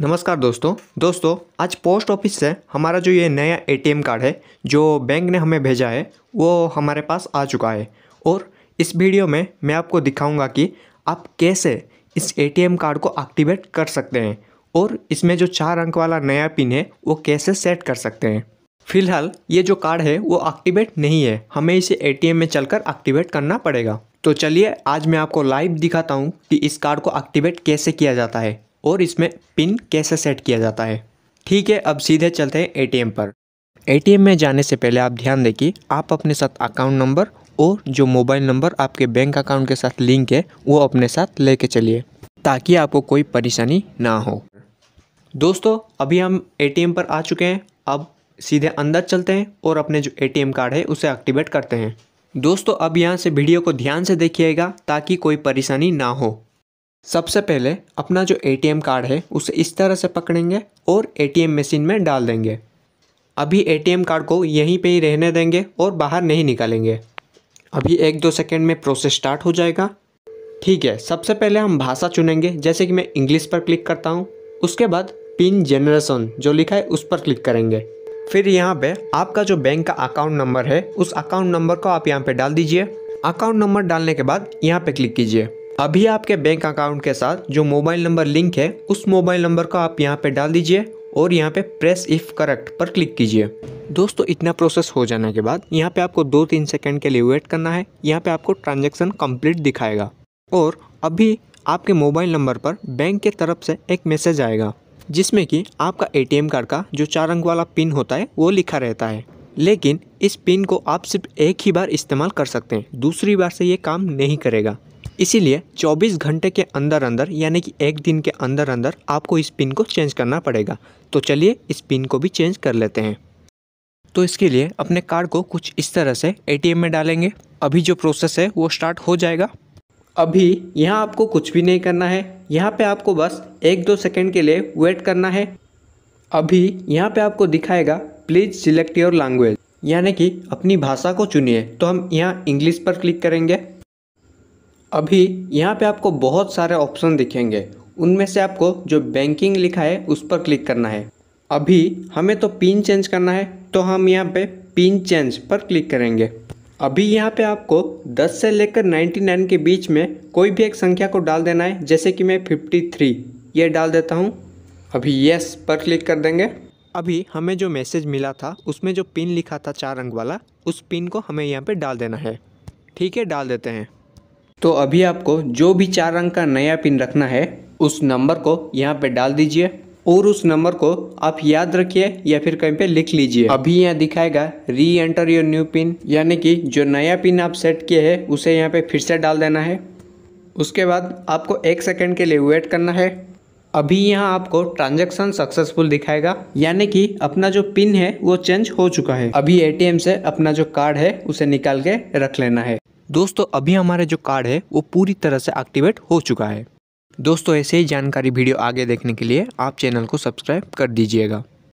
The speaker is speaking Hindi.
नमस्कार दोस्तों दोस्तों आज पोस्ट ऑफिस से हमारा जो ये नया एटीएम कार्ड है जो बैंक ने हमें भेजा है वो हमारे पास आ चुका है और इस वीडियो में मैं आपको दिखाऊंगा कि आप कैसे इस एटीएम कार्ड को एक्टिवेट कर सकते हैं और इसमें जो चार अंक वाला नया पिन है वो कैसे सेट कर सकते हैं फिलहाल ये जो कार्ड है वो एक्टिवेट नहीं है हमें इसे ए में चल एक्टिवेट करना पड़ेगा तो चलिए आज मैं आपको लाइव दिखाता हूँ कि इस कार्ड को एक्टिवेट कैसे किया जाता है और इसमें पिन कैसे सेट किया जाता है ठीक है अब सीधे चलते हैं एटीएम पर एटीएम में जाने से पहले आप ध्यान दें कि आप अपने साथ अकाउंट नंबर और जो मोबाइल नंबर आपके बैंक अकाउंट के साथ लिंक है वो अपने साथ ले चलिए ताकि आपको कोई परेशानी ना हो दोस्तों अभी हम ए पर आ चुके हैं अब सीधे अंदर चलते हैं और अपने जो ए कार्ड है उसे एक्टिवेट करते हैं दोस्तों अब यहाँ से वीडियो को ध्यान से देखिएगा ताकि कोई परेशानी ना हो सबसे पहले अपना जो एटीएम कार्ड है उसे इस तरह से पकड़ेंगे और एटीएम मशीन में डाल देंगे अभी एटीएम कार्ड को यहीं पे ही रहने देंगे और बाहर नहीं निकालेंगे अभी एक दो सेकेंड में प्रोसेस स्टार्ट हो जाएगा ठीक है सबसे पहले हम भाषा चुनेंगे जैसे कि मैं इंग्लिश पर क्लिक करता हूँ उसके बाद पिन जनरेशन जो लिखा है उस पर क्लिक करेंगे फिर यहाँ पे आपका जो बैंक का अकाउंट नंबर है उस अकाउंट नंबर को आप यहाँ पे डाल दीजिए अकाउंट नंबर डालने के बाद यहाँ पे क्लिक कीजिए अभी आपके बैंक अकाउंट के साथ जो मोबाइल नंबर लिंक है उस मोबाइल नंबर को आप यहाँ पे डाल दीजिए और यहाँ पे प्रेस इफ़ करेक्ट पर क्लिक कीजिए दोस्तों इतना प्रोसेस हो जाने के बाद यहाँ पे आपको दो तीन सेकंड के लिए वेट करना है यहाँ पे आपको ट्रांजैक्शन कंप्लीट दिखाएगा और अभी आपके मोबाइल नंबर पर बैंक के तरफ से एक मैसेज आएगा जिसमें कि आपका एटीएम कार्ड का जो चार अंक वाला पिन होता है वो लिखा रहता है लेकिन इस पिन को आप सिर्फ एक ही बार इस्तेमाल कर सकते हैं दूसरी बार से ये काम नहीं करेगा इसीलिए 24 घंटे के अंदर अंदर यानी कि एक दिन के अंदर अंदर आपको इस पिन को चेंज करना पड़ेगा तो चलिए इस पिन को भी चेंज कर लेते हैं तो इसके लिए अपने कार्ड को कुछ इस तरह से एटीएम में डालेंगे अभी जो प्रोसेस है वो स्टार्ट हो जाएगा अभी यहाँ आपको कुछ भी नहीं करना है यहाँ पे आपको बस एक दो सेकेंड के लिए वेट करना है अभी यहाँ पे आपको दिखाएगा प्लीज़ सिलेक्ट योर लैंग्वेज यानी कि अपनी भाषा को चुनिए तो हम यहाँ इंग्लिश पर क्लिक करेंगे अभी यहाँ पे आपको बहुत सारे ऑप्शन दिखेंगे उनमें से आपको जो बैंकिंग लिखा है उस पर क्लिक करना है अभी हमें तो पिन चेंज करना है तो हम यहाँ पे पिन चेंज पर क्लिक करेंगे अभी यहाँ पे आपको 10 से लेकर 99 के बीच में कोई भी एक संख्या को डाल देना है जैसे कि मैं 53 ये डाल देता हूँ अभी यस पर क्लिक कर देंगे अभी हमें जो मैसेज मिला था उसमें जो पिन लिखा था चार रंग वाला उस पिन को हमें यहाँ पे डाल देना है ठीक है डाल देते हैं तो अभी आपको जो भी चार रंग का नया पिन रखना है उस नंबर को यहाँ पे डाल दीजिए और उस नंबर को आप याद रखिए या फिर कहीं पे लिख लीजिए अभी यहाँ दिखाएगा री एंटर योर न्यू पिन यानी कि जो नया पिन आप सेट किए हैं उसे यहाँ पे फिर से डाल देना है उसके बाद आपको एक सेकेंड के लिए वेट करना है अभी यहाँ आपको ट्रांजेक्शन सक्सेसफुल दिखाएगा यानी कि अपना जो पिन है वो चेंज हो चुका है अभी ए से अपना जो कार्ड है उसे निकाल के रख लेना है दोस्तों अभी हमारा जो कार्ड है वो पूरी तरह से एक्टिवेट हो चुका है दोस्तों ऐसे ही जानकारी वीडियो आगे देखने के लिए आप चैनल को सब्सक्राइब कर दीजिएगा